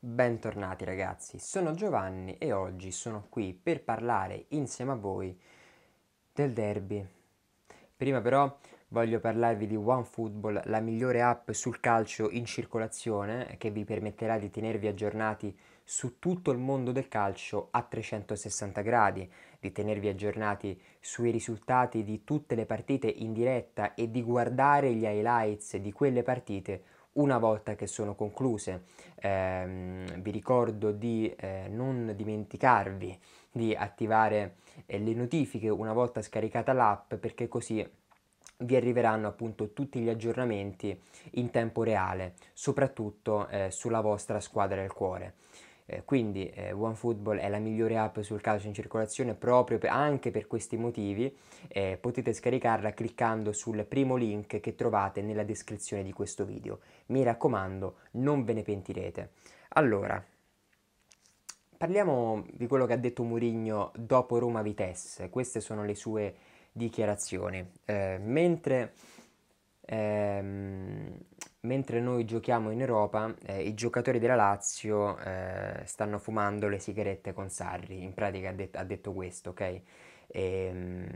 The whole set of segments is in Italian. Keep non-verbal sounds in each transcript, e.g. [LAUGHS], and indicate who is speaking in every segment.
Speaker 1: Bentornati ragazzi, sono Giovanni e oggi sono qui per parlare insieme a voi del derby. Prima però voglio parlarvi di OneFootball, la migliore app sul calcio in circolazione che vi permetterà di tenervi aggiornati su tutto il mondo del calcio a 360 gradi, di tenervi aggiornati sui risultati di tutte le partite in diretta e di guardare gli highlights di quelle partite una volta che sono concluse. Ehm, vi ricordo di eh, non dimenticarvi di attivare eh, le notifiche una volta scaricata l'app perché così vi arriveranno appunto tutti gli aggiornamenti in tempo reale, soprattutto eh, sulla vostra squadra del cuore. Eh, quindi eh, OneFootball è la migliore app sul calcio in circolazione proprio per, anche per questi motivi. Eh, potete scaricarla cliccando sul primo link che trovate nella descrizione di questo video. Mi raccomando, non ve ne pentirete. Allora, parliamo di quello che ha detto Murigno dopo Roma Vitesse. Queste sono le sue dichiarazioni. Eh, mentre ehm, mentre noi giochiamo in Europa, eh, i giocatori della Lazio eh, stanno fumando le sigarette con Sarri, in pratica ha, det- ha detto questo, ok? E, ehm,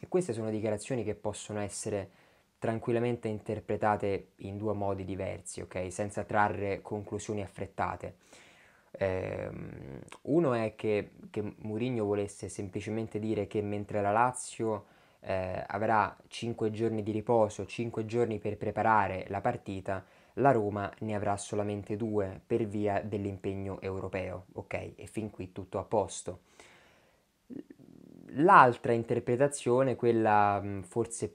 Speaker 1: e, queste sono dichiarazioni che possono essere tranquillamente interpretate in due modi diversi, ok? Senza trarre conclusioni affrettate. Eh, uno è che, che Mourinho volesse semplicemente dire che mentre la Lazio eh, avrà 5 giorni di riposo, 5 giorni per preparare la partita, la Roma ne avrà solamente 2 per via dell'impegno europeo, ok? E fin qui tutto a posto. L'altra interpretazione, quella mm, forse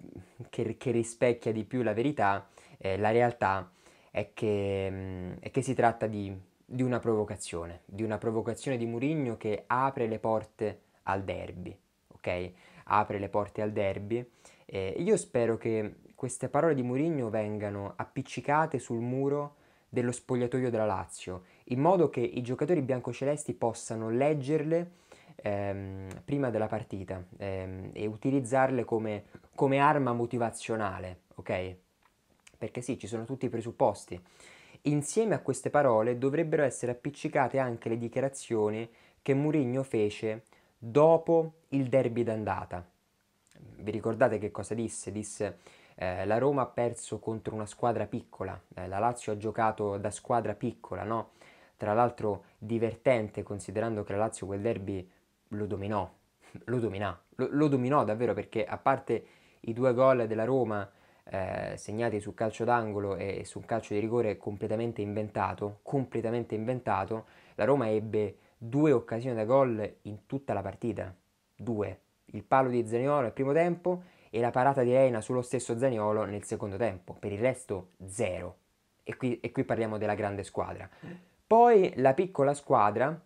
Speaker 1: che, che rispecchia di più la verità, eh, la realtà, è che, mm, è che si tratta di, di, una provocazione, di una provocazione di Murigno che apre le porte al derby, ok? apre le porte al derby. Eh, io spero che queste parole di Mourinho vengano appiccicate sul muro dello spogliatoio della Lazio, in modo che i giocatori biancocelesti possano leggerle ehm, prima della partita ehm, e utilizzarle come, come arma motivazionale, ok? Perché sì, ci sono tutti i presupposti. Insieme a queste parole dovrebbero essere appiccicate anche le dichiarazioni che Mourinho fece dopo il derby d'andata. Vi ricordate che cosa disse? Disse eh, la Roma ha perso contro una squadra piccola, eh, la Lazio ha giocato da squadra piccola, no? Tra l'altro divertente considerando che la Lazio quel derby lo dominò, [LAUGHS] lo dominò, lo, lo dominò davvero perché a parte i due gol della Roma eh, segnati su calcio d'angolo e, su un calcio di rigore completamente inventato, completamente inventato, la Roma ebbe due occasioni da gol in tutta la partita. Due. Il palo di Zaniolo nel primo tempo e la parata di Reina sullo stesso Zaniolo nel secondo tempo. Per il resto zero. E qui, e qui parliamo della grande squadra. Poi la piccola squadra,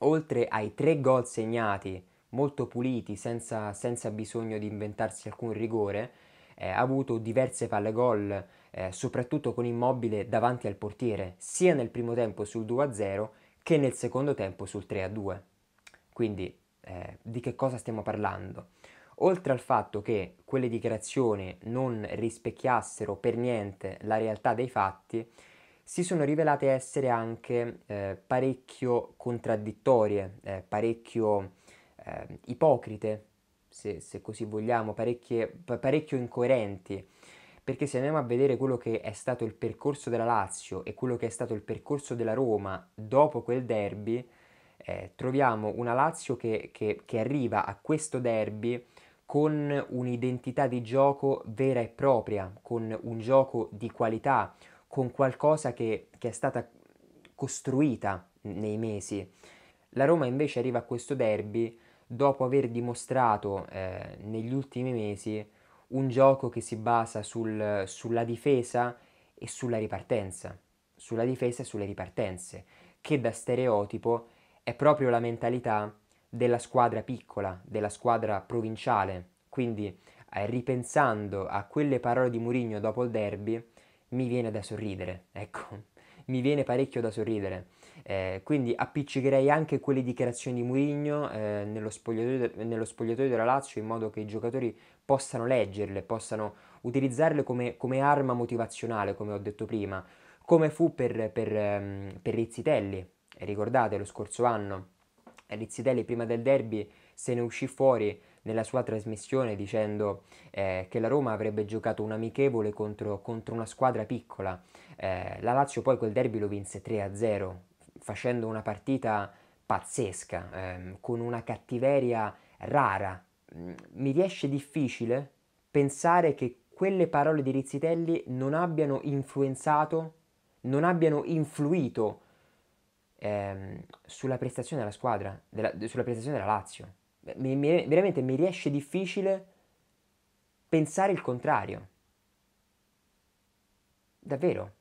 Speaker 1: oltre ai tre gol segnati, molto puliti, senza, senza bisogno di inventarsi alcun rigore, eh, ha avuto diverse palle gol, eh, soprattutto con Immobile davanti al portiere, sia nel primo tempo sul 2-0 che nel secondo tempo sul 3 a 2. Quindi eh, di che cosa stiamo parlando? Oltre al fatto che quelle dichiarazioni non rispecchiassero per niente la realtà dei fatti, si sono rivelate essere anche eh, parecchio contraddittorie, eh, parecchio eh, ipocrite, se, se, così vogliamo, parecchie, parecchio incoerenti perché se andiamo a vedere quello che è stato il percorso della Lazio e quello che è stato il percorso della Roma dopo quel derby, eh, troviamo una Lazio che, che, che arriva a questo derby con un'identità di gioco vera e propria, con un gioco di qualità, con qualcosa che, che, è stata costruita nei mesi. La Roma invece arriva a questo derby dopo aver dimostrato eh, negli ultimi mesi un gioco che si basa sul, sulla difesa e sulla ripartenza, sulla difesa e sulle ripartenze, che da stereotipo è proprio la mentalità della squadra piccola, della squadra provinciale. Quindi eh, ripensando a quelle parole di Mourinho dopo il derby, mi viene da sorridere, [LAUGHS] ecco, mi viene parecchio da sorridere eh, quindi appiccicherei anche quelle dichiarazioni di Mourinho eh, nello, spogliatoio nello spogliatoio della Lazio in modo che i giocatori possano leggerle, possano utilizzarle come, come arma motivazionale, come ho detto prima, come fu per, per, ehm, per Rizzitelli. Ricordate lo scorso anno, Rizzitelli prima del derby se ne uscì fuori nella sua trasmissione dicendo eh, che la Roma avrebbe giocato un amichevole contro, contro una squadra piccola. Eh, la Lazio poi quel derby lo vinse 3-0, facendo una partita pazzesca, ehm, con una cattiveria rara. Mm, mi riesce difficile pensare che quelle parole di Rizzitelli non abbiano influenzato, non abbiano influito ehm, sulla prestazione della squadra, della, sulla prestazione della Lazio. Mi, mi, veramente mi riesce difficile pensare il contrario. Davvero.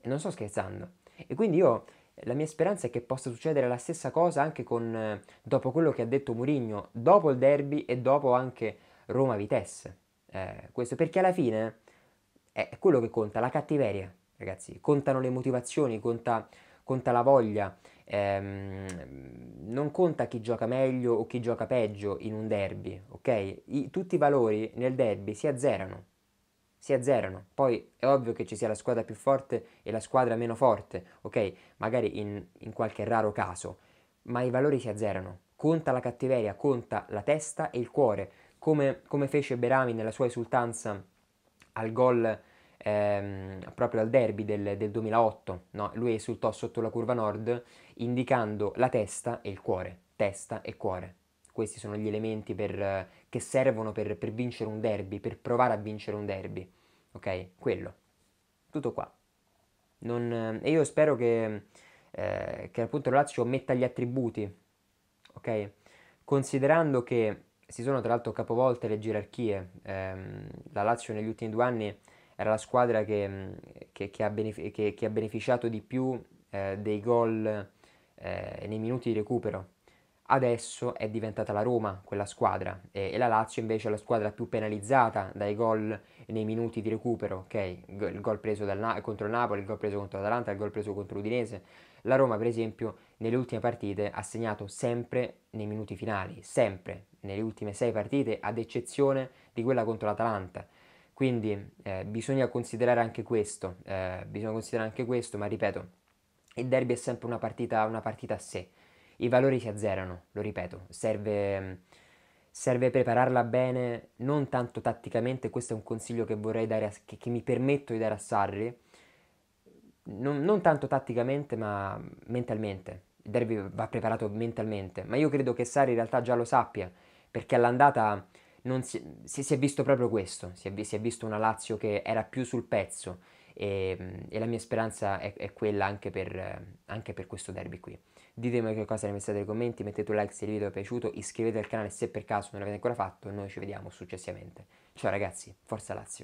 Speaker 1: E non sto scherzando. E quindi io la mia speranza è che possa succedere la stessa cosa anche con, eh, dopo quello che ha detto Mourinho, dopo il derby e dopo anche Roma-Vitesse. Eh, questo perché alla fine eh, è quello che conta, la cattiveria, ragazzi. Contano le motivazioni, conta, conta la voglia. Ehm, non conta chi gioca meglio o chi gioca peggio in un derby, ok? I, tutti i valori nel derby si azzerano si azzerano. Poi è ovvio che ci sia la squadra più forte e la squadra meno forte, ok? Magari in, in qualche raro caso, ma i valori si azzerano. Conta la cattiveria, conta la testa e il cuore, come, come fece Berami nella sua esultanza al gol ehm, proprio al derby del, del 2008. No? Lui esultò sotto la curva nord indicando la testa e il cuore, testa e cuore questi sono gli elementi per, che servono per, per vincere un derby, per provare a vincere un derby. Ok? Quello. Tutto qua. Non, eh, e io spero che, eh, che appunto Lazio metta gli attributi, ok? Considerando che si sono tra l'altro capovolte le gerarchie, ehm, la Lazio negli ultimi due anni era la squadra che, mm, che, che ha, benefic- ha, beneficiato di più eh, dei gol eh, nei minuti di recupero, Adesso è diventata la Roma quella squadra e, e la Lazio invece è la squadra più penalizzata dai gol nei minuti di recupero, ok? Il gol preso dal, contro il Napoli, il gol preso contro l'Atalanta, il gol preso contro l'Udinese. La Roma per esempio nelle ultime partite ha segnato sempre nei minuti finali, sempre, nelle ultime sei partite ad eccezione di quella contro l'Atalanta. Quindi eh, bisogna considerare anche questo, eh, bisogna considerare anche questo, ma ripeto, il derby è sempre una partita, una partita a sé i valori si azzerano, lo ripeto, serve, serve prepararla bene, non tanto tatticamente, questo è un consiglio che vorrei dare, a, che, che mi permetto di dare a Sarri, non, non tanto tatticamente ma mentalmente, il derby va preparato mentalmente, ma io credo che Sarri in realtà già lo sappia, perché all'andata si, si, si, è visto proprio questo, si è, si è, visto una Lazio che era più sul pezzo e, e la mia speranza è, è quella anche per, anche per questo derby qui ditemi che cosa ne pensate nei commenti, mettete un like se il video vi è piaciuto, iscrivetevi al canale se per caso non l'avete ancora fatto e noi ci vediamo successivamente. Ciao ragazzi, forza Lazio!